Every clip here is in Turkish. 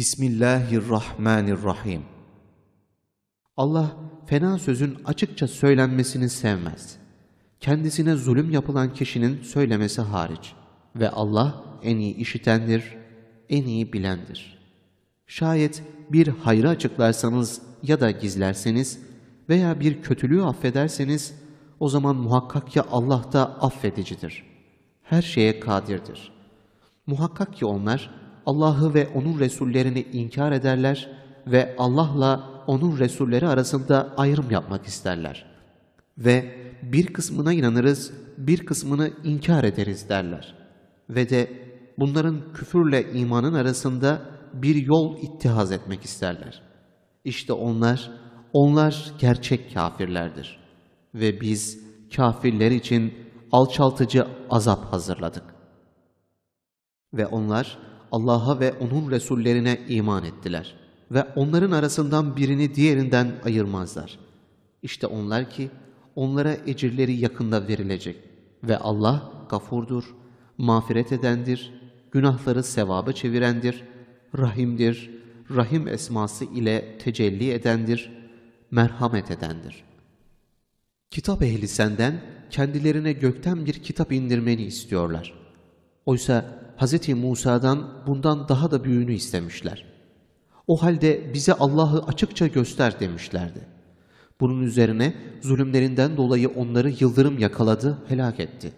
Bismillahirrahmanirrahim. Allah fena sözün açıkça söylenmesini sevmez. Kendisine zulüm yapılan kişinin söylemesi hariç. Ve Allah en iyi işitendir, en iyi bilendir. Şayet bir hayrı açıklarsanız ya da gizlerseniz veya bir kötülüğü affederseniz o zaman muhakkak ki Allah da affedicidir. Her şeye kadirdir. Muhakkak ki onlar Allah'ı ve onun Resullerini inkar ederler ve Allah'la onun Resulleri arasında ayrım yapmak isterler. Ve bir kısmına inanırız, bir kısmını inkar ederiz derler. Ve de bunların küfürle imanın arasında bir yol ittihaz etmek isterler. İşte onlar, onlar gerçek kafirlerdir. Ve biz kafirler için alçaltıcı azap hazırladık. Ve onlar Allah'a ve onun Resullerine iman ettiler. Ve onların arasından birini diğerinden ayırmazlar. İşte onlar ki onlara ecirleri yakında verilecek. Ve Allah gafurdur, mağfiret edendir, günahları sevaba çevirendir, rahimdir, rahim esması ile tecelli edendir, merhamet edendir. Kitap ehli senden kendilerine gökten bir kitap indirmeni istiyorlar. Oysa Hz. Musa'dan bundan daha da büyüğünü istemişler. O halde bize Allah'ı açıkça göster demişlerdi. Bunun üzerine zulümlerinden dolayı onları yıldırım yakaladı, helak etti.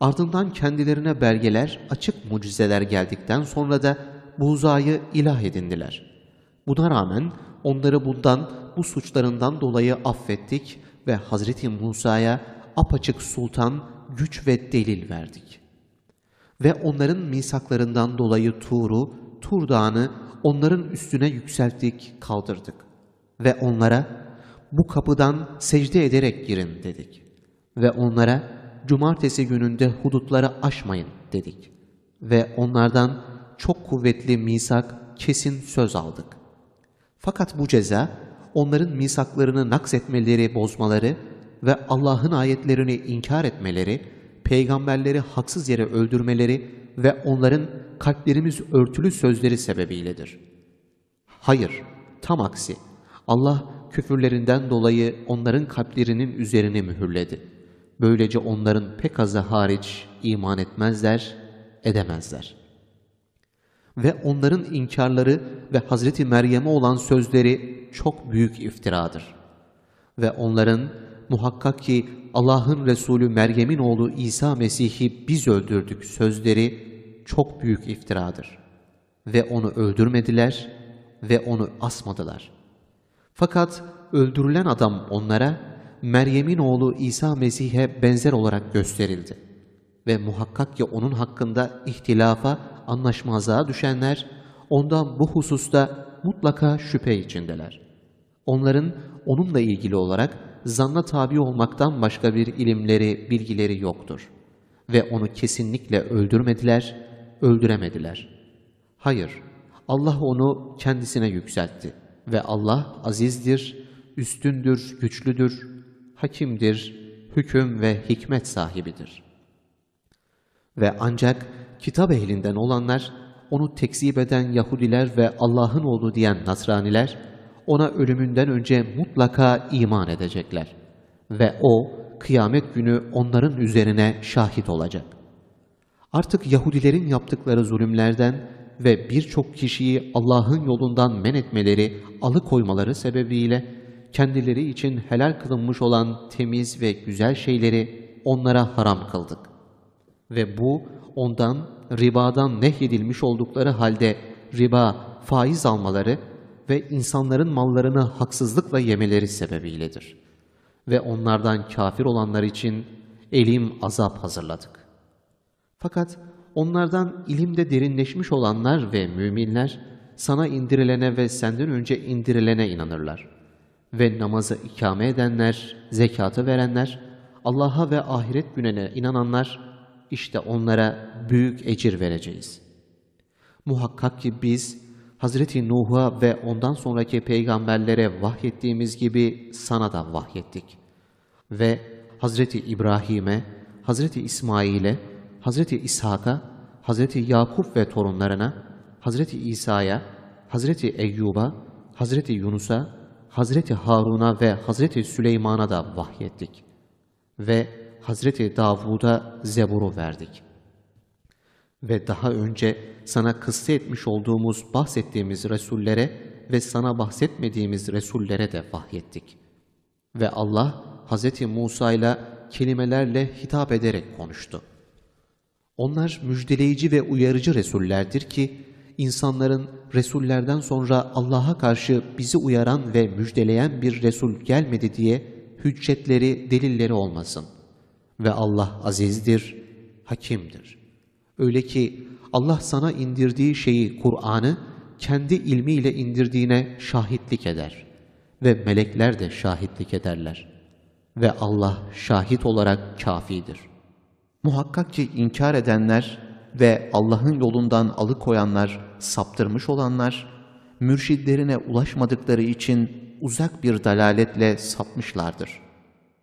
Ardından kendilerine belgeler, açık mucizeler geldikten sonra da Buza'yı ilah edindiler. Buna rağmen onları bundan, bu suçlarından dolayı affettik ve Hazreti Musa'ya apaçık sultan, güç ve delil verdik ve onların misaklarından dolayı Tur'u, Tur dağını onların üstüne yükselttik, kaldırdık. Ve onlara bu kapıdan secde ederek girin dedik. Ve onlara cumartesi gününde hudutları aşmayın dedik. Ve onlardan çok kuvvetli misak, kesin söz aldık. Fakat bu ceza onların misaklarını naksetmeleri, bozmaları ve Allah'ın ayetlerini inkar etmeleri peygamberleri haksız yere öldürmeleri ve onların kalplerimiz örtülü sözleri sebebiyledir. Hayır, tam aksi. Allah küfürlerinden dolayı onların kalplerinin üzerine mühürledi. Böylece onların pek azı hariç iman etmezler, edemezler. Ve onların inkarları ve Hazreti Meryem'e olan sözleri çok büyük iftiradır. Ve onların muhakkak ki Allah'ın Resulü Meryem'in oğlu İsa Mesih'i biz öldürdük sözleri çok büyük iftiradır. Ve onu öldürmediler ve onu asmadılar. Fakat öldürülen adam onlara Meryem'in oğlu İsa Mesih'e benzer olarak gösterildi. Ve muhakkak ki onun hakkında ihtilafa, anlaşmazlığa düşenler ondan bu hususta mutlaka şüphe içindeler. Onların onunla ilgili olarak zanna tabi olmaktan başka bir ilimleri, bilgileri yoktur. Ve onu kesinlikle öldürmediler, öldüremediler. Hayır, Allah onu kendisine yükseltti. Ve Allah azizdir, üstündür, güçlüdür, hakimdir, hüküm ve hikmet sahibidir. Ve ancak kitap ehlinden olanlar, onu tekzip eden Yahudiler ve Allah'ın oğlu diyen Nasraniler, ona ölümünden önce mutlaka iman edecekler. Ve o kıyamet günü onların üzerine şahit olacak. Artık Yahudilerin yaptıkları zulümlerden ve birçok kişiyi Allah'ın yolundan men etmeleri, alıkoymaları sebebiyle kendileri için helal kılınmış olan temiz ve güzel şeyleri onlara haram kıldık. Ve bu ondan ribadan nehyedilmiş oldukları halde riba, faiz almaları ve insanların mallarını haksızlıkla yemeleri sebebiyledir. Ve onlardan kafir olanlar için elim azap hazırladık. Fakat onlardan ilimde derinleşmiş olanlar ve müminler sana indirilene ve senden önce indirilene inanırlar. Ve namazı ikame edenler, zekatı verenler, Allah'a ve ahiret gününe inananlar, işte onlara büyük ecir vereceğiz. Muhakkak ki biz, Hazreti Nuh'a ve ondan sonraki peygamberlere vahyettiğimiz gibi sana da vahyettik. Ve Hazreti İbrahim'e, Hazreti İsmail'e, Hazreti İshak'a, Hazreti Yakup ve torunlarına, Hazreti İsa'ya, Hazreti Eyyub'a, Hazreti Yunus'a, Hazreti Harun'a ve Hazreti Süleyman'a da vahyettik. Ve Hazreti Davud'a Zebur'u verdik.'' Ve daha önce sana kıssa etmiş olduğumuz bahsettiğimiz Resullere ve sana bahsetmediğimiz Resullere de vahyettik. Ve Allah Hz. Musa ile kelimelerle hitap ederek konuştu. Onlar müjdeleyici ve uyarıcı Resullerdir ki, insanların Resullerden sonra Allah'a karşı bizi uyaran ve müjdeleyen bir Resul gelmedi diye hüccetleri, delilleri olmasın. Ve Allah azizdir, hakimdir.'' Öyle ki Allah sana indirdiği şeyi Kur'an'ı kendi ilmiyle indirdiğine şahitlik eder ve melekler de şahitlik ederler ve Allah şahit olarak kafidir. Muhakkak ki inkar edenler ve Allah'ın yolundan alıkoyanlar, saptırmış olanlar, mürşidlerine ulaşmadıkları için uzak bir dalaletle sapmışlardır.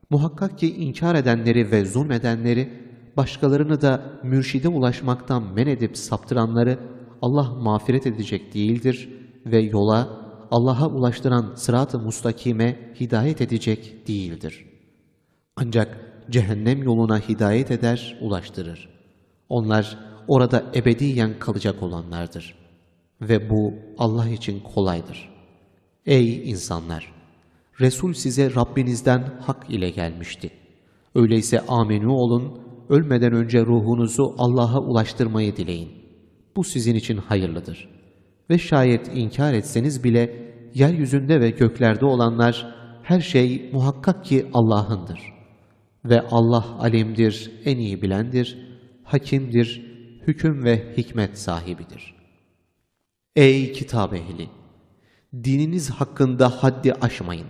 Muhakkak ki inkar edenleri ve zulmedenleri başkalarını da mürşide ulaşmaktan men edip saptıranları Allah mağfiret edecek değildir ve yola Allah'a ulaştıran sırat-ı mustakime hidayet edecek değildir. Ancak cehennem yoluna hidayet eder, ulaştırır. Onlar orada ebediyen kalacak olanlardır. Ve bu Allah için kolaydır. Ey insanlar! Resul size Rabbinizden hak ile gelmişti. Öyleyse amenu olun ölmeden önce ruhunuzu Allah'a ulaştırmayı dileyin. Bu sizin için hayırlıdır. Ve şayet inkar etseniz bile yeryüzünde ve göklerde olanlar her şey muhakkak ki Allah'ındır. Ve Allah alimdir, en iyi bilendir, hakimdir, hüküm ve hikmet sahibidir. Ey kitap ehli! Dininiz hakkında haddi aşmayın.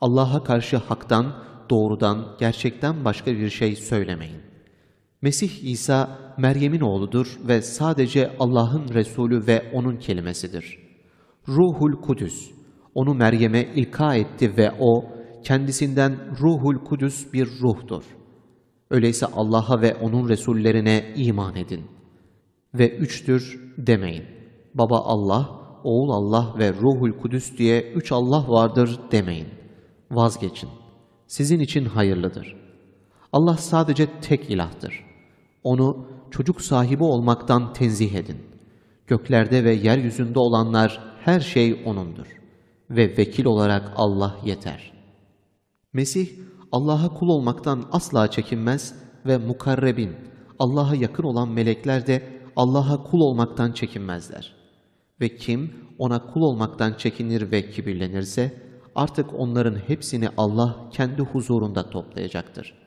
Allah'a karşı haktan, doğrudan, gerçekten başka bir şey söylemeyin. Mesih İsa Meryem'in oğludur ve sadece Allah'ın Resulü ve onun kelimesidir. Ruhul Kudüs onu Meryem'e ilka etti ve o kendisinden Ruhul Kudüs bir ruhtur. Öyleyse Allah'a ve onun Resullerine iman edin. Ve üçtür demeyin. Baba Allah, Oğul Allah ve Ruhul Kudüs diye üç Allah vardır demeyin. Vazgeçin. Sizin için hayırlıdır.'' Allah sadece tek ilahtır. Onu çocuk sahibi olmaktan tenzih edin. Göklerde ve yeryüzünde olanlar her şey O'nundur. Ve vekil olarak Allah yeter. Mesih, Allah'a kul olmaktan asla çekinmez ve mukarrebin, Allah'a yakın olan melekler de Allah'a kul olmaktan çekinmezler. Ve kim ona kul olmaktan çekinir ve kibirlenirse, artık onların hepsini Allah kendi huzurunda toplayacaktır.''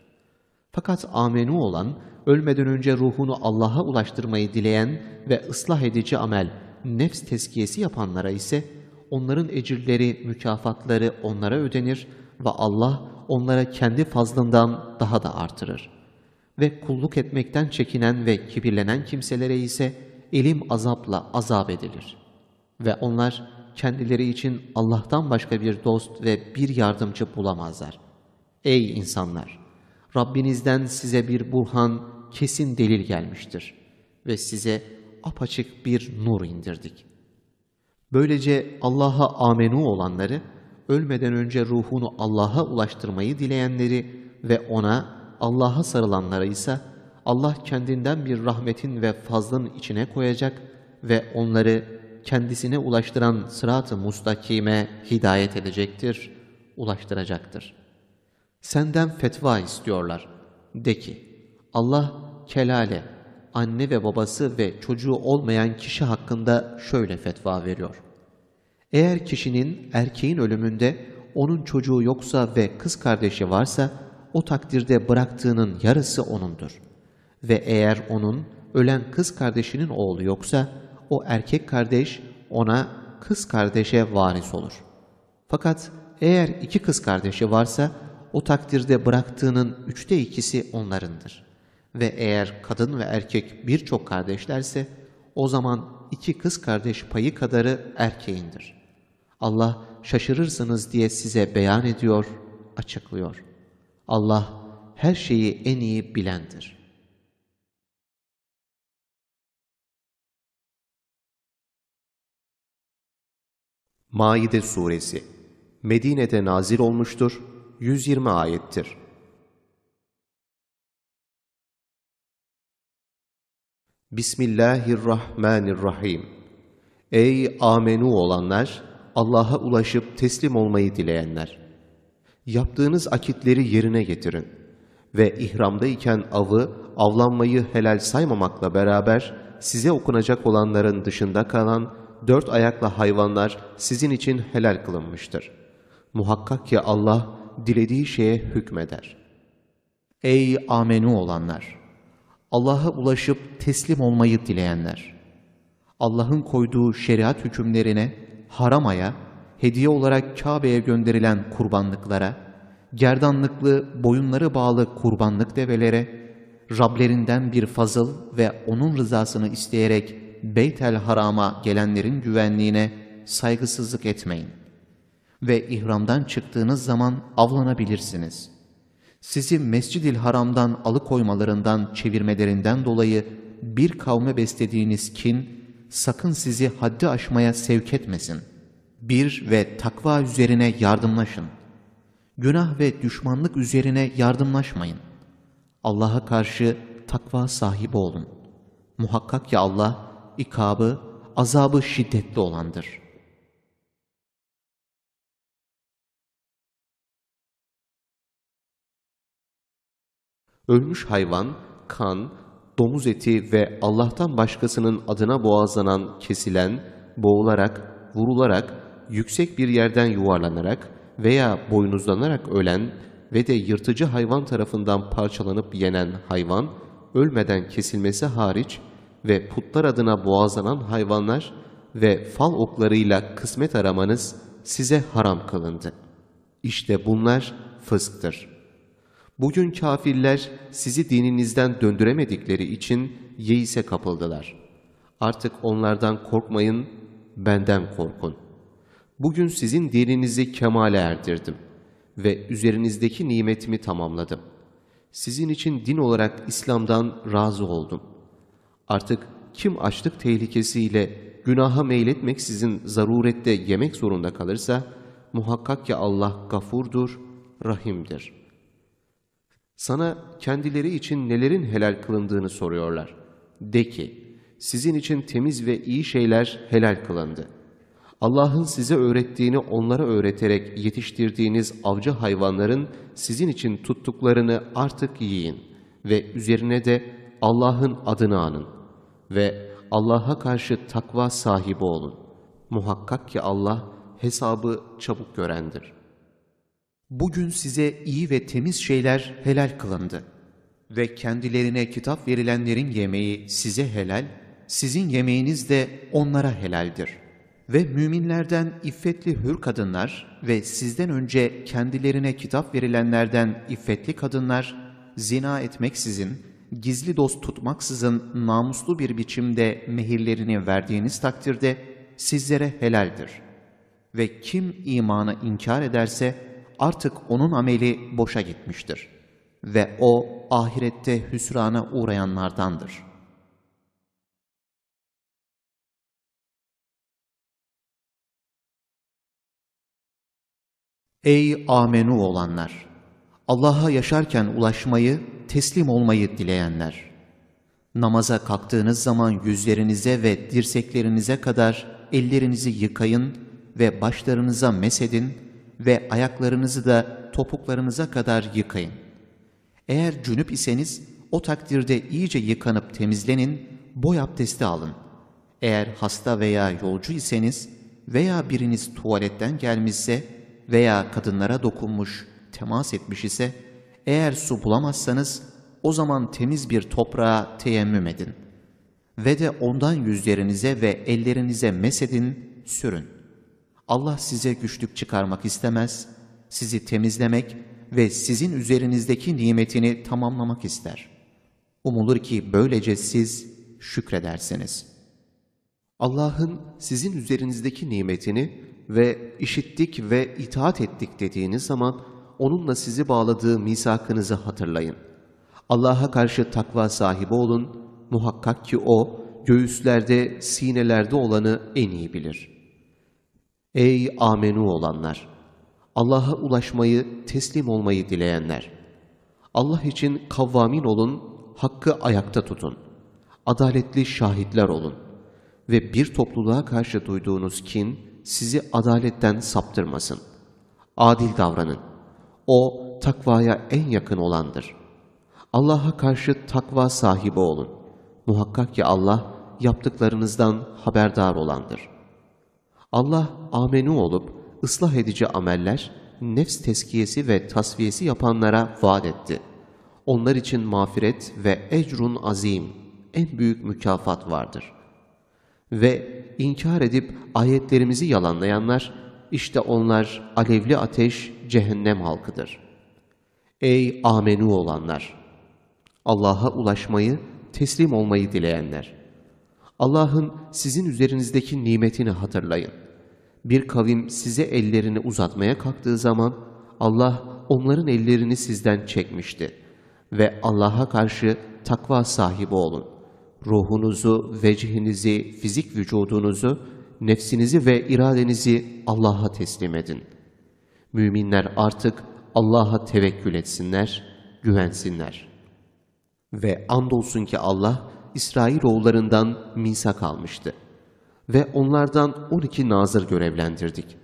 Fakat amenu olan, ölmeden önce ruhunu Allah'a ulaştırmayı dileyen ve ıslah edici amel, nefs tezkiyesi yapanlara ise onların ecirleri, mükafatları onlara ödenir ve Allah onlara kendi fazlından daha da artırır. Ve kulluk etmekten çekinen ve kibirlenen kimselere ise elim azapla azap edilir. Ve onlar kendileri için Allah'tan başka bir dost ve bir yardımcı bulamazlar. Ey insanlar! Rabbinizden size bir burhan, kesin delil gelmiştir ve size apaçık bir nur indirdik. Böylece Allah'a amenu olanları, ölmeden önce ruhunu Allah'a ulaştırmayı dileyenleri ve ona, Allah'a sarılanlara ise Allah kendinden bir rahmetin ve fazlın içine koyacak ve onları kendisine ulaştıran sırat-ı mustakime hidayet edecektir, ulaştıracaktır.'' Senden fetva istiyorlar. De ki, Allah kelale, anne ve babası ve çocuğu olmayan kişi hakkında şöyle fetva veriyor. Eğer kişinin erkeğin ölümünde onun çocuğu yoksa ve kız kardeşi varsa o takdirde bıraktığının yarısı onundur. Ve eğer onun ölen kız kardeşinin oğlu yoksa o erkek kardeş ona kız kardeşe varis olur. Fakat eğer iki kız kardeşi varsa o takdirde bıraktığının üçte ikisi onlarındır. Ve eğer kadın ve erkek birçok kardeşlerse o zaman iki kız kardeş payı kadarı erkeğindir. Allah şaşırırsınız diye size beyan ediyor, açıklıyor. Allah her şeyi en iyi bilendir.'' Maide Suresi Medine'de nazil olmuştur 120 ayettir. Bismillahirrahmanirrahim. Ey amenu olanlar, Allah'a ulaşıp teslim olmayı dileyenler! Yaptığınız akitleri yerine getirin ve ihramdayken avı, avlanmayı helal saymamakla beraber size okunacak olanların dışında kalan dört ayaklı hayvanlar sizin için helal kılınmıştır. Muhakkak ki Allah dilediği şeye hükmeder. Ey amenu olanlar! Allah'a ulaşıp teslim olmayı dileyenler! Allah'ın koyduğu şeriat hükümlerine, haramaya, hediye olarak Kabe'ye gönderilen kurbanlıklara, gerdanlıklı, boyunları bağlı kurbanlık develere, Rablerinden bir fazıl ve onun rızasını isteyerek Beytel Haram'a gelenlerin güvenliğine saygısızlık etmeyin.'' ve ihramdan çıktığınız zaman avlanabilirsiniz. Sizi mescid Haram'dan alıkoymalarından, çevirmelerinden dolayı bir kavme beslediğiniz kin, sakın sizi haddi aşmaya sevk etmesin. Bir ve takva üzerine yardımlaşın. Günah ve düşmanlık üzerine yardımlaşmayın. Allah'a karşı takva sahibi olun. Muhakkak ya Allah, ikabı, azabı şiddetli olandır.'' Ölmüş hayvan, kan, domuz eti ve Allah'tan başkasının adına boğazlanan, kesilen, boğularak, vurularak, yüksek bir yerden yuvarlanarak veya boynuzlanarak ölen ve de yırtıcı hayvan tarafından parçalanıp yenen hayvan, ölmeden kesilmesi hariç ve putlar adına boğazlanan hayvanlar ve fal oklarıyla kısmet aramanız size haram kılındı. İşte bunlar fısktır.'' Bugün kafirler sizi dininizden döndüremedikleri için yeise kapıldılar. Artık onlardan korkmayın, benden korkun. Bugün sizin dininizi kemale erdirdim ve üzerinizdeki nimetimi tamamladım. Sizin için din olarak İslam'dan razı oldum. Artık kim açlık tehlikesiyle günaha meyletmeksizin zarurette yemek zorunda kalırsa, muhakkak ki Allah gafurdur, rahimdir.'' Sana kendileri için nelerin helal kılındığını soruyorlar. De ki, sizin için temiz ve iyi şeyler helal kılındı. Allah'ın size öğrettiğini onlara öğreterek yetiştirdiğiniz avcı hayvanların sizin için tuttuklarını artık yiyin ve üzerine de Allah'ın adını anın ve Allah'a karşı takva sahibi olun. Muhakkak ki Allah hesabı çabuk görendir.'' Bugün size iyi ve temiz şeyler helal kılındı. Ve kendilerine kitap verilenlerin yemeği size helal, sizin yemeğiniz de onlara helaldir. Ve müminlerden iffetli hür kadınlar ve sizden önce kendilerine kitap verilenlerden iffetli kadınlar, zina etmeksizin, gizli dost tutmaksızın namuslu bir biçimde mehirlerini verdiğiniz takdirde sizlere helaldir. Ve kim imanı inkar ederse, artık onun ameli boşa gitmiştir ve o ahirette hüsrana uğrayanlardandır.'' Ey amenu olanlar! Allah'a yaşarken ulaşmayı, teslim olmayı dileyenler! Namaza kalktığınız zaman yüzlerinize ve dirseklerinize kadar ellerinizi yıkayın ve başlarınıza mesedin ve ayaklarınızı da topuklarınıza kadar yıkayın. Eğer cünüp iseniz o takdirde iyice yıkanıp temizlenin, boy abdesti alın. Eğer hasta veya yolcu iseniz veya biriniz tuvaletten gelmişse veya kadınlara dokunmuş, temas etmiş ise eğer su bulamazsanız o zaman temiz bir toprağa teyemmüm edin. Ve de ondan yüzlerinize ve ellerinize mesedin, sürün.'' Allah size güçlük çıkarmak istemez, sizi temizlemek ve sizin üzerinizdeki nimetini tamamlamak ister. Umulur ki böylece siz şükredersiniz. Allah'ın sizin üzerinizdeki nimetini ve işittik ve itaat ettik dediğiniz zaman onunla sizi bağladığı misakınızı hatırlayın. Allah'a karşı takva sahibi olun, muhakkak ki O göğüslerde, sinelerde olanı en iyi bilir.'' Ey amenu olanlar! Allah'a ulaşmayı, teslim olmayı dileyenler! Allah için kavvamin olun, hakkı ayakta tutun. Adaletli şahitler olun. Ve bir topluluğa karşı duyduğunuz kin, sizi adaletten saptırmasın. Adil davranın. O, takvaya en yakın olandır. Allah'a karşı takva sahibi olun. Muhakkak ki Allah, yaptıklarınızdan haberdar olandır.'' Allah amenu olup ıslah edici ameller, nefs teskiyesi ve tasfiyesi yapanlara vaat etti. Onlar için mağfiret ve ecrun azim, en büyük mükafat vardır. Ve inkar edip ayetlerimizi yalanlayanlar, işte onlar alevli ateş, cehennem halkıdır. Ey amenu olanlar! Allah'a ulaşmayı, teslim olmayı dileyenler! Allah'ın sizin üzerinizdeki nimetini hatırlayın. Bir kavim size ellerini uzatmaya kalktığı zaman Allah onların ellerini sizden çekmişti. Ve Allah'a karşı takva sahibi olun. Ruhunuzu, vecihinizi, fizik vücudunuzu, nefsinizi ve iradenizi Allah'a teslim edin. Müminler artık Allah'a tevekkül etsinler, güvensinler. Ve andolsun ki Allah, İsrailoğullarından misak almıştı. Ve onlardan 12 nazır görevlendirdik.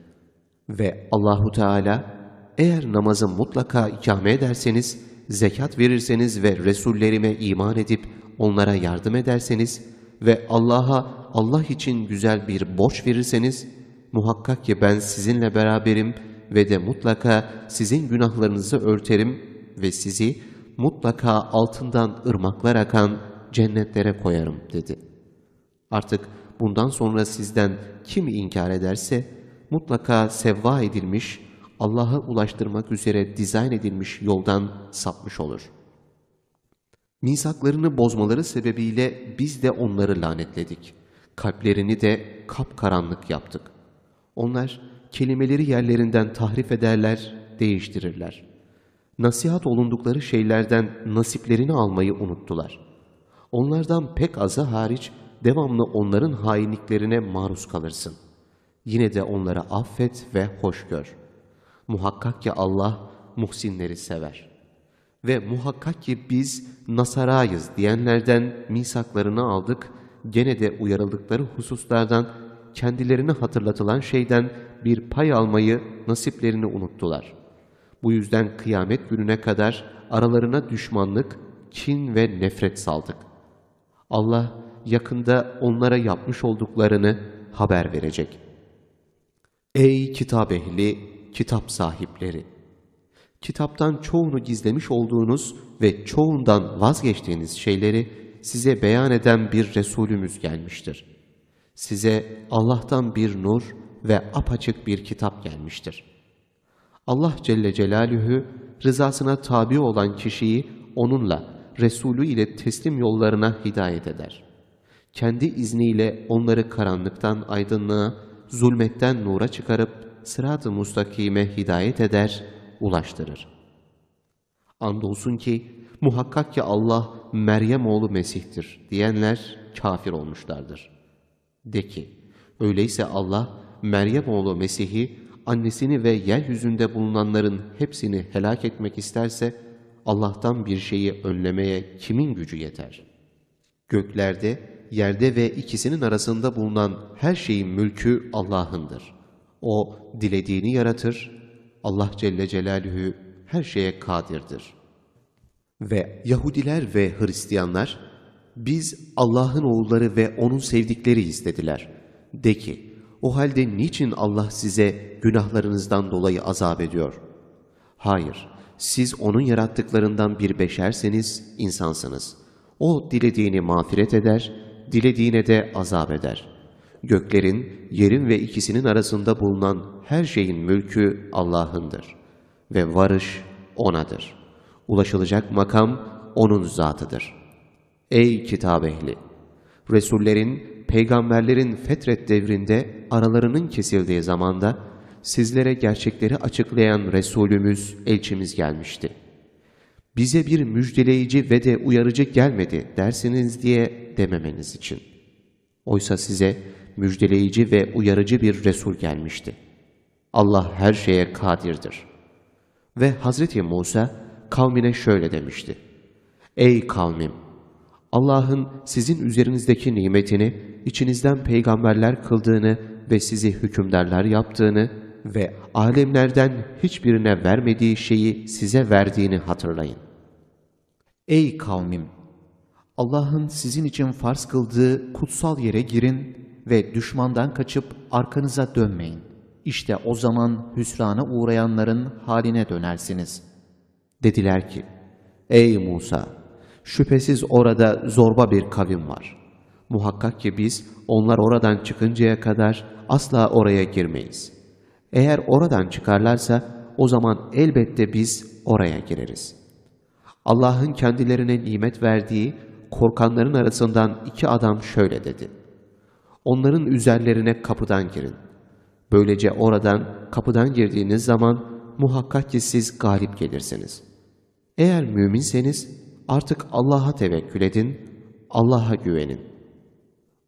Ve Allahu Teala eğer namazı mutlaka ikame ederseniz, zekat verirseniz ve Resullerime iman edip onlara yardım ederseniz ve Allah'a Allah için güzel bir borç verirseniz, muhakkak ki ben sizinle beraberim ve de mutlaka sizin günahlarınızı örterim ve sizi mutlaka altından ırmaklar akan cennetlere koyarım dedi. Artık bundan sonra sizden kim inkar ederse mutlaka sevva edilmiş, Allah'a ulaştırmak üzere dizayn edilmiş yoldan sapmış olur. Misaklarını bozmaları sebebiyle biz de onları lanetledik. Kalplerini de kapkaranlık yaptık. Onlar kelimeleri yerlerinden tahrif ederler, değiştirirler. Nasihat olundukları şeylerden nasiplerini almayı unuttular.'' Onlardan pek azı hariç devamlı onların hainliklerine maruz kalırsın. Yine de onlara affet ve hoş gör. Muhakkak ki Allah muhsinleri sever. Ve muhakkak ki biz nasarayız diyenlerden misaklarını aldık, gene de uyarıldıkları hususlardan, kendilerini hatırlatılan şeyden bir pay almayı, nasiplerini unuttular. Bu yüzden kıyamet gününe kadar aralarına düşmanlık, kin ve nefret saldık.'' Allah yakında onlara yapmış olduklarını haber verecek. Ey kitap ehli, kitap sahipleri! Kitaptan çoğunu gizlemiş olduğunuz ve çoğundan vazgeçtiğiniz şeyleri size beyan eden bir Resulümüz gelmiştir. Size Allah'tan bir nur ve apaçık bir kitap gelmiştir. Allah Celle Celaluhu rızasına tabi olan kişiyi onunla Resulü ile teslim yollarına hidayet eder. Kendi izniyle onları karanlıktan aydınlığa, zulmetten nura çıkarıp sırat-ı mustakime hidayet eder, ulaştırır. Andolsun ki muhakkak ki Allah Meryem oğlu Mesih'tir diyenler kafir olmuşlardır. De ki, öyleyse Allah Meryem oğlu Mesih'i annesini ve yeryüzünde bulunanların hepsini helak etmek isterse, Allah'tan bir şeyi önlemeye kimin gücü yeter? Göklerde, yerde ve ikisinin arasında bulunan her şeyin mülkü Allah'ındır. O dilediğini yaratır. Allah Celle Celaluhu her şeye kadirdir. Ve Yahudiler ve Hristiyanlar, biz Allah'ın oğulları ve O'nun sevdikleri istediler. De ki, o halde niçin Allah size günahlarınızdan dolayı azap ediyor? Hayır, siz onun yarattıklarından bir beşerseniz insansınız. O dilediğini mağfiret eder, dilediğine de azap eder. Göklerin, yerin ve ikisinin arasında bulunan her şeyin mülkü Allah'ındır. Ve varış O'nadır. Ulaşılacak makam O'nun zatıdır. Ey kitap ehli! Resullerin, peygamberlerin fetret devrinde aralarının kesildiği zamanda, sizlere gerçekleri açıklayan Resulümüz, elçimiz gelmişti. Bize bir müjdeleyici ve de uyarıcı gelmedi dersiniz diye dememeniz için. Oysa size müjdeleyici ve uyarıcı bir Resul gelmişti. Allah her şeye kadirdir. Ve Hazreti Musa kavmine şöyle demişti. Ey kavmim! Allah'ın sizin üzerinizdeki nimetini, içinizden peygamberler kıldığını ve sizi hükümdarlar yaptığını, ve alemlerden hiçbirine vermediği şeyi size verdiğini hatırlayın. Ey kavmim! Allah'ın sizin için farz kıldığı kutsal yere girin ve düşmandan kaçıp arkanıza dönmeyin. İşte o zaman hüsrana uğrayanların haline dönersiniz. Dediler ki, Ey Musa! Şüphesiz orada zorba bir kavim var. Muhakkak ki biz onlar oradan çıkıncaya kadar asla oraya girmeyiz.'' Eğer oradan çıkarlarsa o zaman elbette biz oraya gireriz. Allah'ın kendilerine nimet verdiği korkanların arasından iki adam şöyle dedi. Onların üzerlerine kapıdan girin. Böylece oradan kapıdan girdiğiniz zaman muhakkak ki siz galip gelirsiniz. Eğer müminseniz artık Allah'a tevekkül edin, Allah'a güvenin.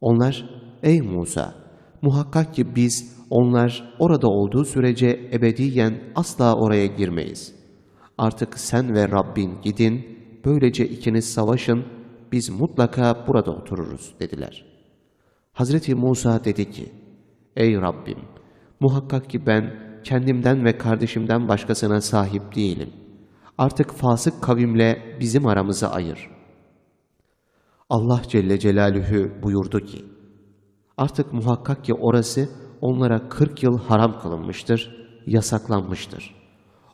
Onlar, ey Musa, muhakkak ki biz onlar orada olduğu sürece ebediyen asla oraya girmeyiz. Artık sen ve Rabbin gidin, böylece ikiniz savaşın, biz mutlaka burada otururuz dediler. Hazreti Musa dedi ki, Ey Rabbim! Muhakkak ki ben kendimden ve kardeşimden başkasına sahip değilim. Artık fasık kavimle bizim aramızı ayır. Allah Celle Celaluhu buyurdu ki, Artık muhakkak ki orası onlara 40 yıl haram kılınmıştır, yasaklanmıştır.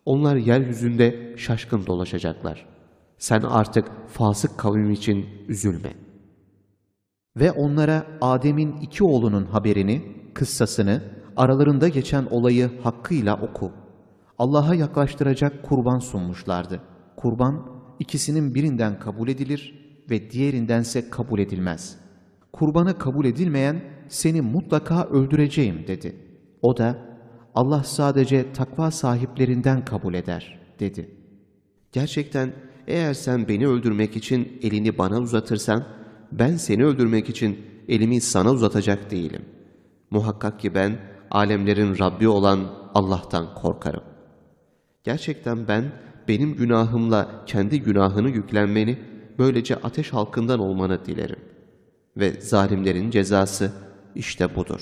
Onlar yeryüzünde şaşkın dolaşacaklar. Sen artık fasık kavim için üzülme. Ve onlara Adem'in iki oğlunun haberini, kıssasını, aralarında geçen olayı hakkıyla oku. Allah'a yaklaştıracak kurban sunmuşlardı. Kurban, ikisinin birinden kabul edilir ve diğerindense kabul edilmez. Kurbanı kabul edilmeyen, seni mutlaka öldüreceğim dedi. O da Allah sadece takva sahiplerinden kabul eder dedi. Gerçekten eğer sen beni öldürmek için elini bana uzatırsan ben seni öldürmek için elimi sana uzatacak değilim. Muhakkak ki ben alemlerin Rabbi olan Allah'tan korkarım. Gerçekten ben benim günahımla kendi günahını yüklenmeni, böylece ateş halkından olmanı dilerim. Ve zalimlerin cezası işte budur.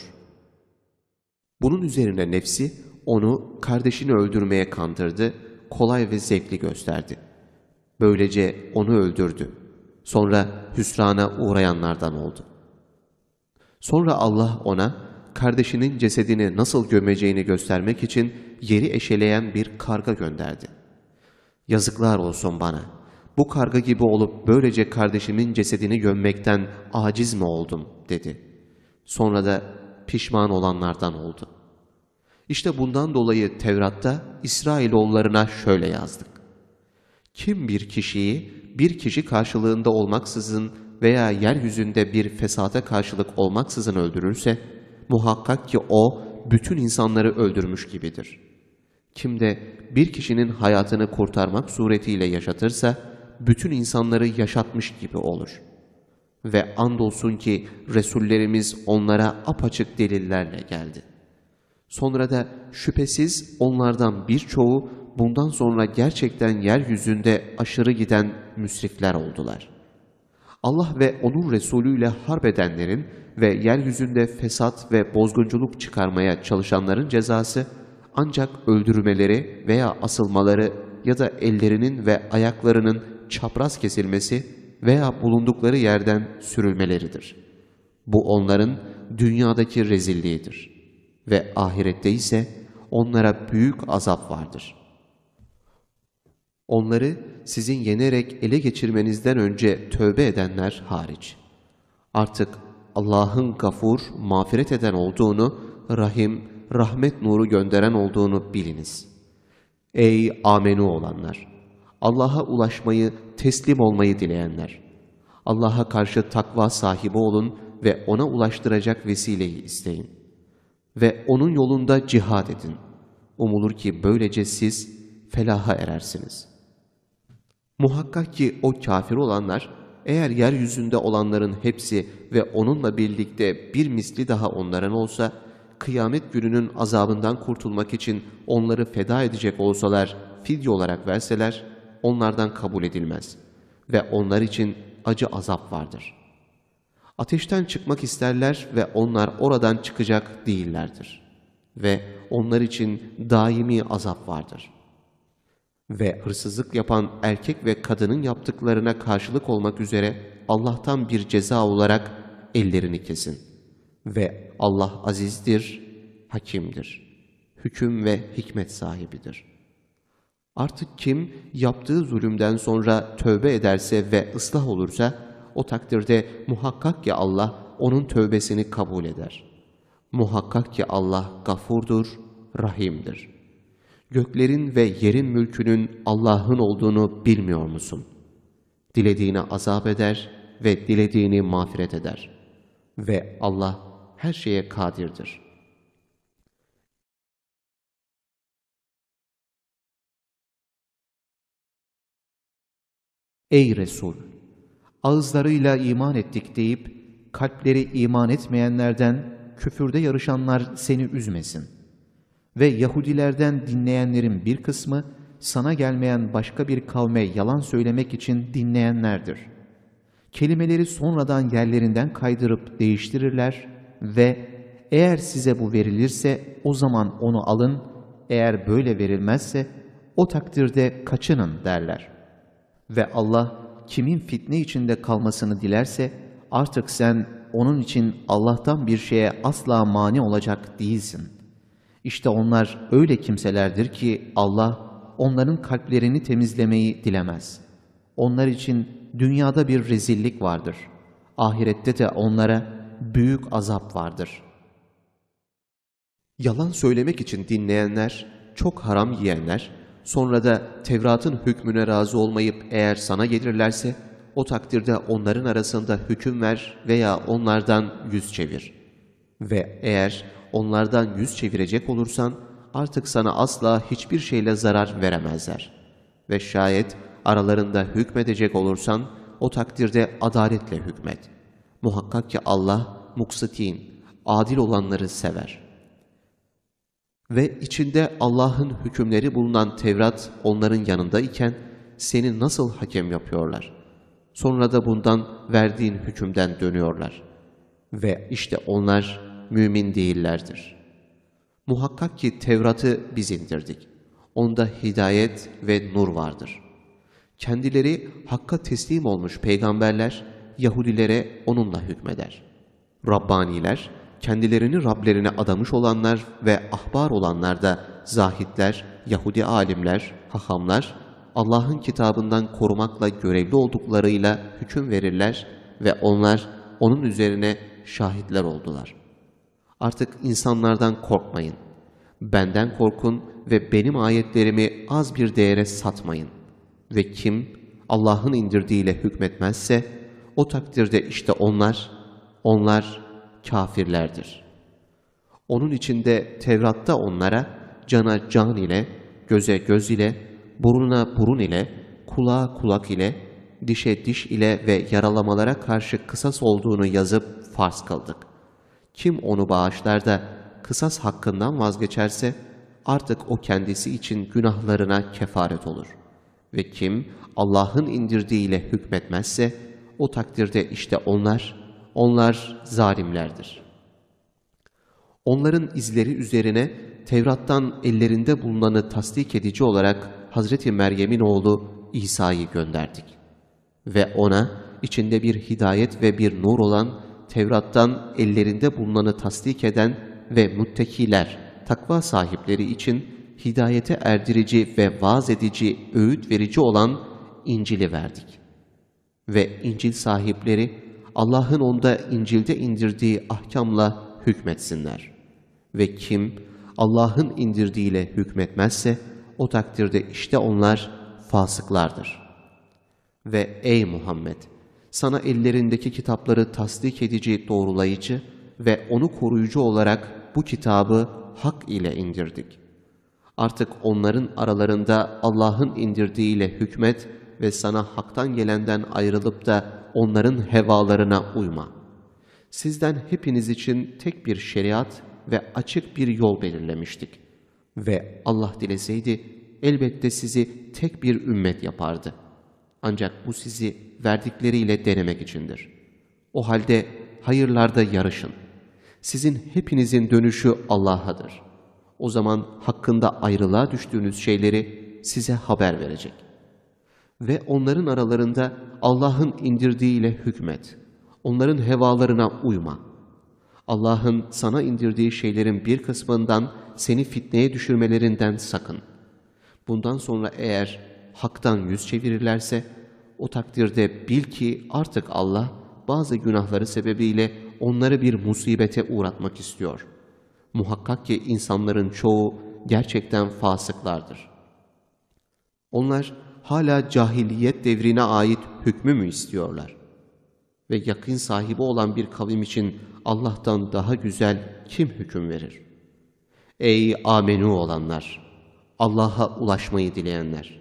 Bunun üzerine nefsi onu kardeşini öldürmeye kandırdı, kolay ve zevkli gösterdi. Böylece onu öldürdü. Sonra hüsrana uğrayanlardan oldu. Sonra Allah ona kardeşinin cesedini nasıl gömeceğini göstermek için yeri eşeleyen bir karga gönderdi. Yazıklar olsun bana. Bu karga gibi olup böylece kardeşimin cesedini gömmekten aciz mi oldum dedi.'' Sonra da pişman olanlardan oldu. İşte bundan dolayı Tevrat'ta İsrailoğullarına şöyle yazdık. Kim bir kişiyi bir kişi karşılığında olmaksızın veya yeryüzünde bir fesata karşılık olmaksızın öldürürse, muhakkak ki o bütün insanları öldürmüş gibidir. Kim de bir kişinin hayatını kurtarmak suretiyle yaşatırsa, bütün insanları yaşatmış gibi olur.'' Ve andolsun ki Resullerimiz onlara apaçık delillerle geldi. Sonra da şüphesiz onlardan birçoğu bundan sonra gerçekten yeryüzünde aşırı giden müsrifler oldular. Allah ve onun Resulü ile harp edenlerin ve yeryüzünde fesat ve bozgunculuk çıkarmaya çalışanların cezası ancak öldürmeleri veya asılmaları ya da ellerinin ve ayaklarının çapraz kesilmesi veya bulundukları yerden sürülmeleridir. Bu onların dünyadaki rezilliğidir ve ahirette ise onlara büyük azap vardır. Onları sizin yenerek ele geçirmenizden önce tövbe edenler hariç. Artık Allah'ın gafur, mağfiret eden olduğunu, rahim, rahmet nuru gönderen olduğunu biliniz. Ey amenu olanlar! Allah'a ulaşmayı, teslim olmayı dileyenler. Allah'a karşı takva sahibi olun ve ona ulaştıracak vesileyi isteyin. Ve onun yolunda cihad edin. Umulur ki böylece siz felaha erersiniz. Muhakkak ki o kafir olanlar, eğer yeryüzünde olanların hepsi ve onunla birlikte bir misli daha onların olsa, kıyamet gününün azabından kurtulmak için onları feda edecek olsalar, fidye olarak verseler, onlardan kabul edilmez ve onlar için acı azap vardır. Ateşten çıkmak isterler ve onlar oradan çıkacak değillerdir. Ve onlar için daimi azap vardır. Ve hırsızlık yapan erkek ve kadının yaptıklarına karşılık olmak üzere Allah'tan bir ceza olarak ellerini kesin. Ve Allah azizdir, hakimdir. Hüküm ve hikmet sahibidir.'' Artık kim yaptığı zulümden sonra tövbe ederse ve ıslah olursa, o takdirde muhakkak ki Allah onun tövbesini kabul eder. Muhakkak ki Allah gafurdur, rahimdir. Göklerin ve yerin mülkünün Allah'ın olduğunu bilmiyor musun? Dilediğini azap eder ve dilediğini mağfiret eder. Ve Allah her şeye kadirdir.'' Ey Resul! Ağızlarıyla iman ettik deyip kalpleri iman etmeyenlerden küfürde yarışanlar seni üzmesin. Ve Yahudilerden dinleyenlerin bir kısmı sana gelmeyen başka bir kavme yalan söylemek için dinleyenlerdir. Kelimeleri sonradan yerlerinden kaydırıp değiştirirler ve eğer size bu verilirse o zaman onu alın, eğer böyle verilmezse o takdirde kaçının derler. Ve Allah kimin fitne içinde kalmasını dilerse artık sen onun için Allah'tan bir şeye asla mani olacak değilsin. İşte onlar öyle kimselerdir ki Allah onların kalplerini temizlemeyi dilemez. Onlar için dünyada bir rezillik vardır. Ahirette de onlara büyük azap vardır. Yalan söylemek için dinleyenler, çok haram yiyenler, Sonra da Tevrat'ın hükmüne razı olmayıp eğer sana gelirlerse, o takdirde onların arasında hüküm ver veya onlardan yüz çevir. Ve eğer onlardan yüz çevirecek olursan, artık sana asla hiçbir şeyle zarar veremezler. Ve şayet aralarında hükmedecek olursan, o takdirde adaletle hükmet. Muhakkak ki Allah, muksitin, adil olanları sever ve içinde Allah'ın hükümleri bulunan Tevrat onların yanındayken seni nasıl hakem yapıyorlar? Sonra da bundan verdiğin hükümden dönüyorlar. Ve işte onlar mümin değillerdir. Muhakkak ki Tevrat'ı biz indirdik. Onda hidayet ve nur vardır. Kendileri Hakk'a teslim olmuş peygamberler, Yahudilere onunla hükmeder. Rabbaniler, kendilerini Rablerine adamış olanlar ve ahbar olanlar da zahitler, Yahudi alimler, hahamlar, Allah'ın kitabından korumakla görevli olduklarıyla hüküm verirler ve onlar onun üzerine şahitler oldular. Artık insanlardan korkmayın. Benden korkun ve benim ayetlerimi az bir değere satmayın. Ve kim Allah'ın indirdiğiyle hükmetmezse o takdirde işte onlar, onlar kafirlerdir. Onun içinde Tevrat'ta onlara cana can ile, göze göz ile, buruna burun ile, kulağa kulak ile, dişe diş ile ve yaralamalara karşı kısas olduğunu yazıp farz kıldık. Kim onu bağışlar da kısas hakkından vazgeçerse artık o kendisi için günahlarına kefaret olur. Ve kim Allah'ın indirdiğiyle hükmetmezse o takdirde işte onlar onlar zalimlerdir. Onların izleri üzerine Tevrat'tan ellerinde bulunanı tasdik edici olarak Hazreti Meryem'in oğlu İsa'yı gönderdik. Ve ona içinde bir hidayet ve bir nur olan Tevrat'tan ellerinde bulunanı tasdik eden ve muttekiler, takva sahipleri için hidayete erdirici ve vaaz edici, öğüt verici olan İncil'i verdik. Ve İncil sahipleri Allah'ın onda İncil'de indirdiği ahkamla hükmetsinler. Ve kim Allah'ın indirdiğiyle hükmetmezse o takdirde işte onlar fasıklardır. Ve ey Muhammed! Sana ellerindeki kitapları tasdik edici, doğrulayıcı ve onu koruyucu olarak bu kitabı hak ile indirdik. Artık onların aralarında Allah'ın indirdiğiyle hükmet ve sana haktan gelenden ayrılıp da onların hevalarına uyma. Sizden hepiniz için tek bir şeriat ve açık bir yol belirlemiştik. Ve Allah dileseydi elbette sizi tek bir ümmet yapardı. Ancak bu sizi verdikleriyle denemek içindir. O halde hayırlarda yarışın. Sizin hepinizin dönüşü Allah'adır. O zaman hakkında ayrılığa düştüğünüz şeyleri size haber verecek.'' ve onların aralarında Allah'ın indirdiğiyle hükmet. Onların hevalarına uyma. Allah'ın sana indirdiği şeylerin bir kısmından seni fitneye düşürmelerinden sakın. Bundan sonra eğer haktan yüz çevirirlerse o takdirde bil ki artık Allah bazı günahları sebebiyle onları bir musibete uğratmak istiyor. Muhakkak ki insanların çoğu gerçekten fasıklardır. Onlar hala cahiliyet devrine ait hükmü mü istiyorlar? Ve yakın sahibi olan bir kavim için Allah'tan daha güzel kim hüküm verir? Ey amenu olanlar! Allah'a ulaşmayı dileyenler!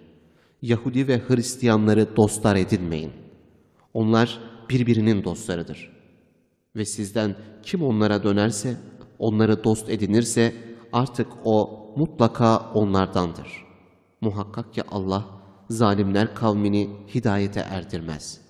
Yahudi ve Hristiyanları dostlar edinmeyin. Onlar birbirinin dostlarıdır. Ve sizden kim onlara dönerse, onları dost edinirse artık o mutlaka onlardandır. Muhakkak ki Allah zalimler kavmini hidayete erdirmez.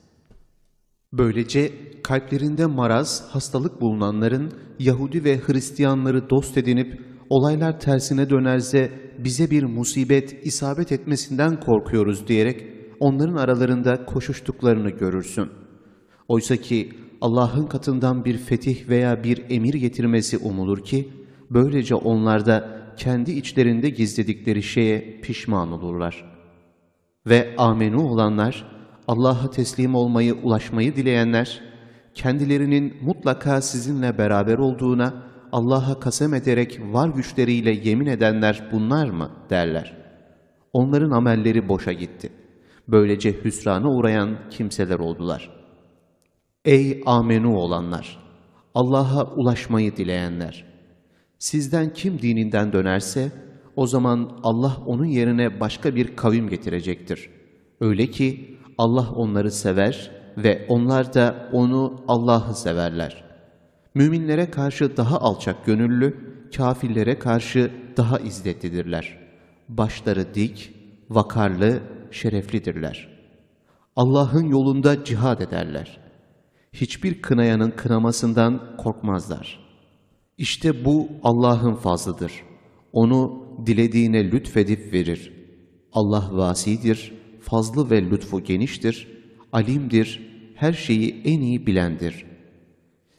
Böylece kalplerinde maraz, hastalık bulunanların Yahudi ve Hristiyanları dost edinip olaylar tersine dönerse bize bir musibet isabet etmesinden korkuyoruz diyerek onların aralarında koşuştuklarını görürsün. Oysa ki Allah'ın katından bir fetih veya bir emir getirmesi umulur ki, böylece onlar da kendi içlerinde gizledikleri şeye pişman olurlar.'' Ve amenu olanlar, Allah'a teslim olmayı, ulaşmayı dileyenler, kendilerinin mutlaka sizinle beraber olduğuna Allah'a kasem ederek var güçleriyle yemin edenler bunlar mı derler. Onların amelleri boşa gitti. Böylece hüsrana uğrayan kimseler oldular. Ey amenu olanlar! Allah'a ulaşmayı dileyenler! Sizden kim dininden dönerse, o zaman Allah onun yerine başka bir kavim getirecektir. Öyle ki Allah onları sever ve onlar da onu Allah'ı severler. Müminlere karşı daha alçak gönüllü, kafirlere karşı daha izzetlidirler. Başları dik, vakarlı, şereflidirler. Allah'ın yolunda cihad ederler. Hiçbir kınayanın kınamasından korkmazlar. İşte bu Allah'ın fazlıdır. Onu dilediğine lütfedip verir. Allah vasidir, fazlı ve lütfu geniştir, alimdir, her şeyi en iyi bilendir.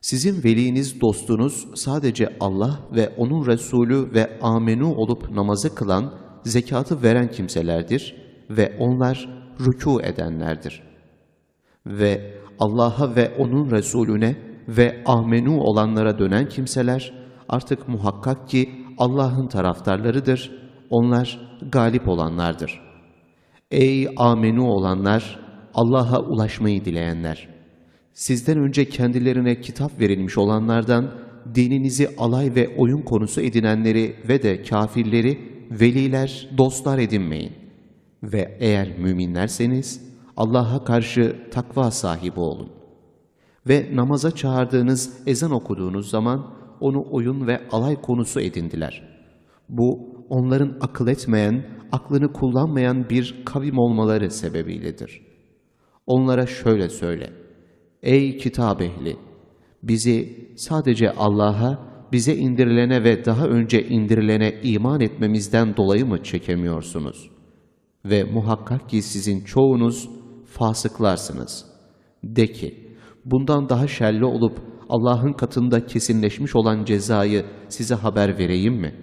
Sizin veliniz, dostunuz sadece Allah ve O'nun Resulü ve amenu olup namazı kılan, zekatı veren kimselerdir ve onlar rükû edenlerdir. Ve Allah'a ve O'nun Resulüne ve amenu olanlara dönen kimseler artık muhakkak ki Allah'ın taraftarlarıdır. Onlar galip olanlardır. Ey amenu olanlar, Allah'a ulaşmayı dileyenler! Sizden önce kendilerine kitap verilmiş olanlardan dininizi alay ve oyun konusu edinenleri ve de kafirleri veliler, dostlar edinmeyin. Ve eğer müminlerseniz Allah'a karşı takva sahibi olun. Ve namaza çağırdığınız, ezan okuduğunuz zaman onu oyun ve alay konusu edindiler. Bu, onların akıl etmeyen, aklını kullanmayan bir kavim olmaları sebebiyledir. Onlara şöyle söyle, Ey kitap ehli! Bizi sadece Allah'a, bize indirilene ve daha önce indirilene iman etmemizden dolayı mı çekemiyorsunuz? Ve muhakkak ki sizin çoğunuz fasıklarsınız. De ki, bundan daha şerli olup Allah'ın katında kesinleşmiş olan cezayı size haber vereyim mi?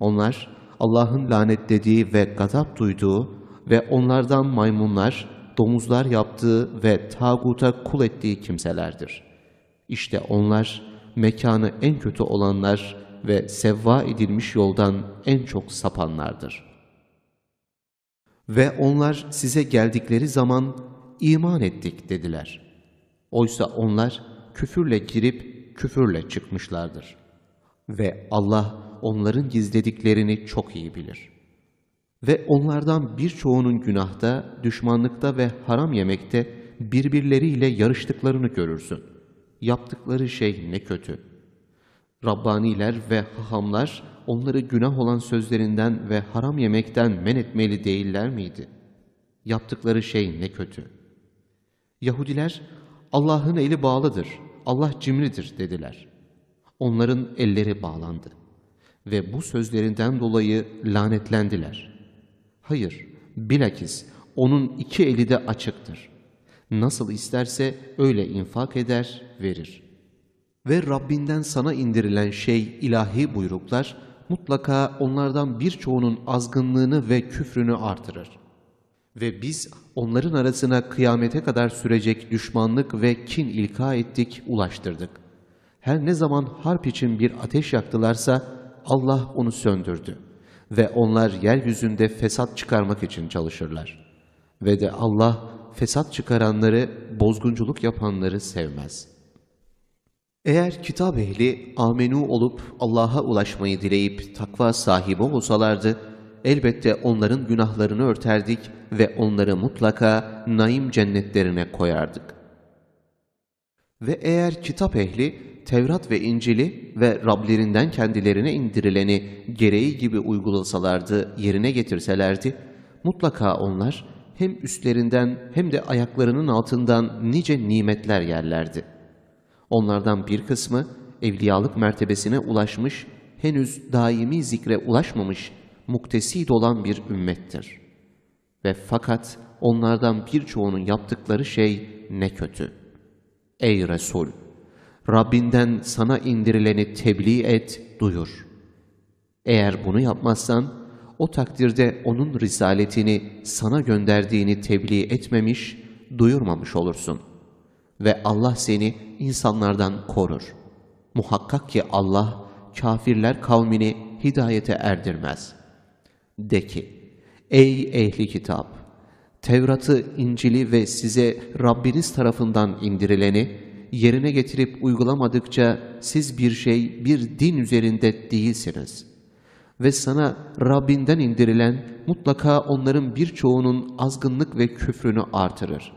Onlar Allah'ın lanetlediği ve gadap duyduğu ve onlardan maymunlar, domuzlar yaptığı ve tağuta kul ettiği kimselerdir. İşte onlar mekanı en kötü olanlar ve sevva edilmiş yoldan en çok sapanlardır. Ve onlar size geldikleri zaman iman ettik dediler. Oysa onlar küfürle girip küfürle çıkmışlardır. Ve Allah onların gizlediklerini çok iyi bilir. Ve onlardan birçoğunun günahta, düşmanlıkta ve haram yemekte birbirleriyle yarıştıklarını görürsün. Yaptıkları şey ne kötü. Rabbaniler ve hahamlar onları günah olan sözlerinden ve haram yemekten men etmeli değiller miydi? Yaptıkları şey ne kötü. Yahudiler Allah'ın eli bağlıdır, Allah cimridir dediler. Onların elleri bağlandı ve bu sözlerinden dolayı lanetlendiler. Hayır, bilakis onun iki eli de açıktır. Nasıl isterse öyle infak eder, verir. Ve Rabbinden sana indirilen şey ilahi buyruklar mutlaka onlardan birçoğunun azgınlığını ve küfrünü artırır. Ve biz onların arasına kıyamete kadar sürecek düşmanlık ve kin ilka ettik, ulaştırdık. Her ne zaman harp için bir ateş yaktılarsa Allah onu söndürdü. Ve onlar yeryüzünde fesat çıkarmak için çalışırlar. Ve de Allah fesat çıkaranları, bozgunculuk yapanları sevmez. Eğer kitap ehli amenu olup Allah'a ulaşmayı dileyip takva sahibi olsalardı, elbette onların günahlarını örterdik ve onları mutlaka naim cennetlerine koyardık. Ve eğer kitap ehli Tevrat ve İncil'i ve Rablerinden kendilerine indirileni gereği gibi uygulasalardı, yerine getirselerdi, mutlaka onlar hem üstlerinden hem de ayaklarının altından nice nimetler yerlerdi. Onlardan bir kısmı evliyalık mertebesine ulaşmış, henüz daimi zikre ulaşmamış muktesid olan bir ümmettir. Ve fakat onlardan birçoğunun yaptıkları şey ne kötü. Ey Resul! Rabbinden sana indirileni tebliğ et, duyur. Eğer bunu yapmazsan, o takdirde onun risaletini sana gönderdiğini tebliğ etmemiş, duyurmamış olursun. Ve Allah seni insanlardan korur. Muhakkak ki Allah kafirler kavmini hidayete erdirmez.'' De ki, ey ehli kitap! Tevrat'ı, İncil'i ve size Rabbiniz tarafından indirileni, yerine getirip uygulamadıkça siz bir şey, bir din üzerinde değilsiniz. Ve sana Rabbinden indirilen mutlaka onların birçoğunun azgınlık ve küfrünü artırır.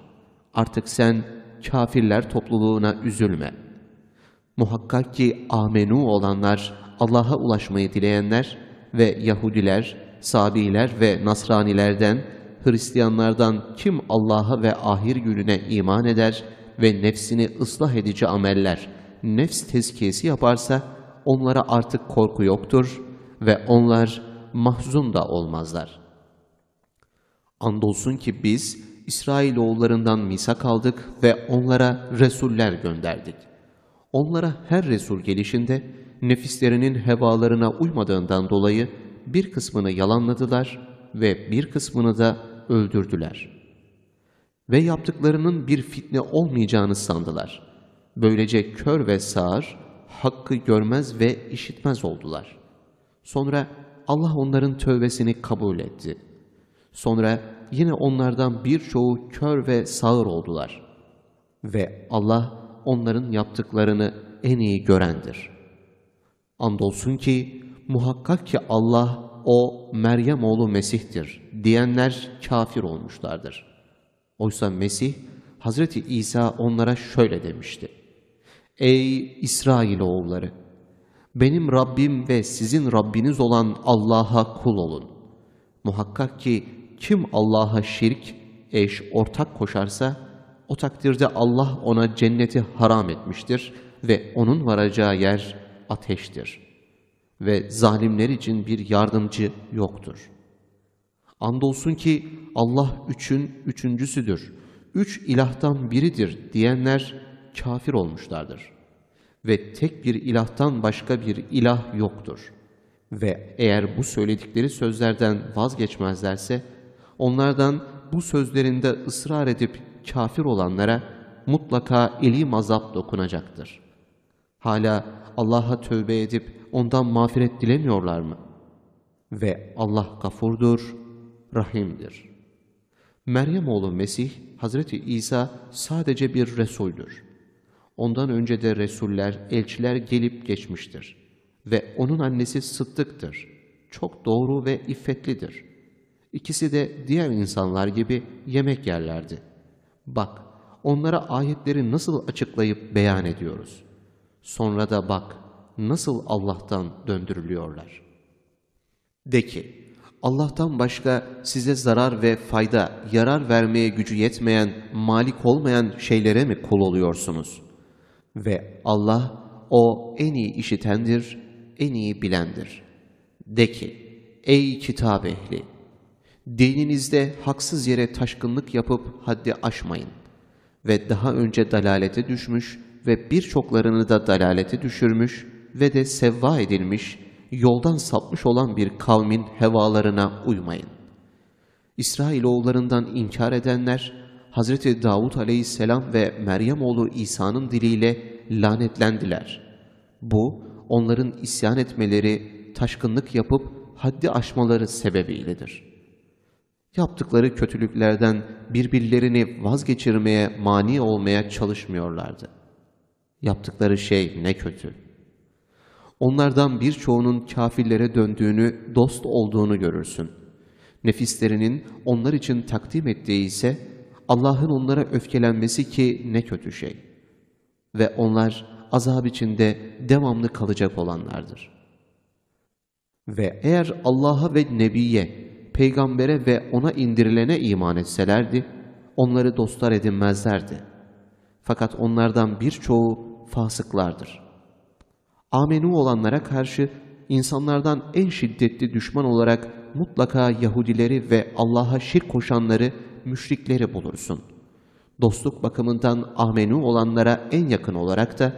Artık sen kafirler topluluğuna üzülme. Muhakkak ki amenu olanlar, Allah'a ulaşmayı dileyenler ve Yahudiler Sabiler ve Nasranilerden, Hristiyanlardan kim Allah'a ve ahir gününe iman eder ve nefsini ıslah edici ameller, nefs tezkiyesi yaparsa onlara artık korku yoktur ve onlar mahzun da olmazlar. Andolsun ki biz İsrailoğullarından misak aldık ve onlara Resuller gönderdik. Onlara her Resul gelişinde nefislerinin hevalarına uymadığından dolayı bir kısmını yalanladılar ve bir kısmını da öldürdüler. Ve yaptıklarının bir fitne olmayacağını sandılar. Böylece kör ve sağır, hakkı görmez ve işitmez oldular. Sonra Allah onların tövbesini kabul etti. Sonra yine onlardan birçoğu kör ve sağır oldular. Ve Allah onların yaptıklarını en iyi görendir. Andolsun ki muhakkak ki Allah o Meryem oğlu Mesih'tir diyenler kafir olmuşlardır. Oysa Mesih Hazreti İsa onlara şöyle demişti. Ey İsrail oğulları! Benim Rabbim ve sizin Rabbiniz olan Allah'a kul olun. Muhakkak ki kim Allah'a şirk, eş, ortak koşarsa o takdirde Allah ona cenneti haram etmiştir ve onun varacağı yer ateştir.'' ve zalimler için bir yardımcı yoktur. Andolsun ki Allah üçün üçüncüsüdür, üç ilahtan biridir diyenler kafir olmuşlardır. Ve tek bir ilahtan başka bir ilah yoktur. Ve eğer bu söyledikleri sözlerden vazgeçmezlerse, onlardan bu sözlerinde ısrar edip kafir olanlara mutlaka ilim azap dokunacaktır. Hala Allah'a tövbe edip ondan mağfiret dilemiyorlar mı? Ve Allah gafurdur, rahimdir. Meryem oğlu Mesih, Hazreti İsa sadece bir Resuldür. Ondan önce de Resuller, elçiler gelip geçmiştir. Ve onun annesi Sıddık'tır. Çok doğru ve iffetlidir. İkisi de diğer insanlar gibi yemek yerlerdi. Bak, onlara ayetleri nasıl açıklayıp beyan ediyoruz. Sonra da bak, nasıl Allah'tan döndürülüyorlar? De ki, Allah'tan başka size zarar ve fayda, yarar vermeye gücü yetmeyen, malik olmayan şeylere mi kul oluyorsunuz? Ve Allah, O en iyi işitendir, en iyi bilendir. De ki, ey kitap ehli! Dininizde haksız yere taşkınlık yapıp haddi aşmayın. Ve daha önce dalalete düşmüş ve birçoklarını da dalalete düşürmüş ve de sevva edilmiş, yoldan sapmış olan bir kavmin hevalarına uymayın. İsrailoğullarından inkar edenler, Hz. Davud aleyhisselam ve Meryem oğlu İsa'nın diliyle lanetlendiler. Bu, onların isyan etmeleri, taşkınlık yapıp haddi aşmaları sebebiyledir. Yaptıkları kötülüklerden birbirlerini vazgeçirmeye, mani olmaya çalışmıyorlardı. Yaptıkları şey ne kötü. Onlardan birçoğunun kafirlere döndüğünü, dost olduğunu görürsün. Nefislerinin onlar için takdim ettiği ise Allah'ın onlara öfkelenmesi ki ne kötü şey. Ve onlar azab içinde devamlı kalacak olanlardır. Ve eğer Allah'a ve Nebi'ye, peygambere ve ona indirilene iman etselerdi, onları dostlar edinmezlerdi. Fakat onlardan birçoğu fasıklardır amenu olanlara karşı insanlardan en şiddetli düşman olarak mutlaka Yahudileri ve Allah'a şirk koşanları, müşrikleri bulursun. Dostluk bakımından amenu olanlara en yakın olarak da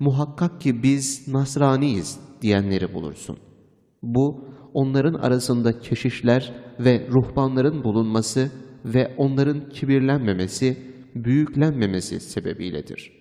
muhakkak ki biz Nasraniyiz diyenleri bulursun. Bu, onların arasında keşişler ve ruhbanların bulunması ve onların kibirlenmemesi, büyüklenmemesi sebebiyledir.''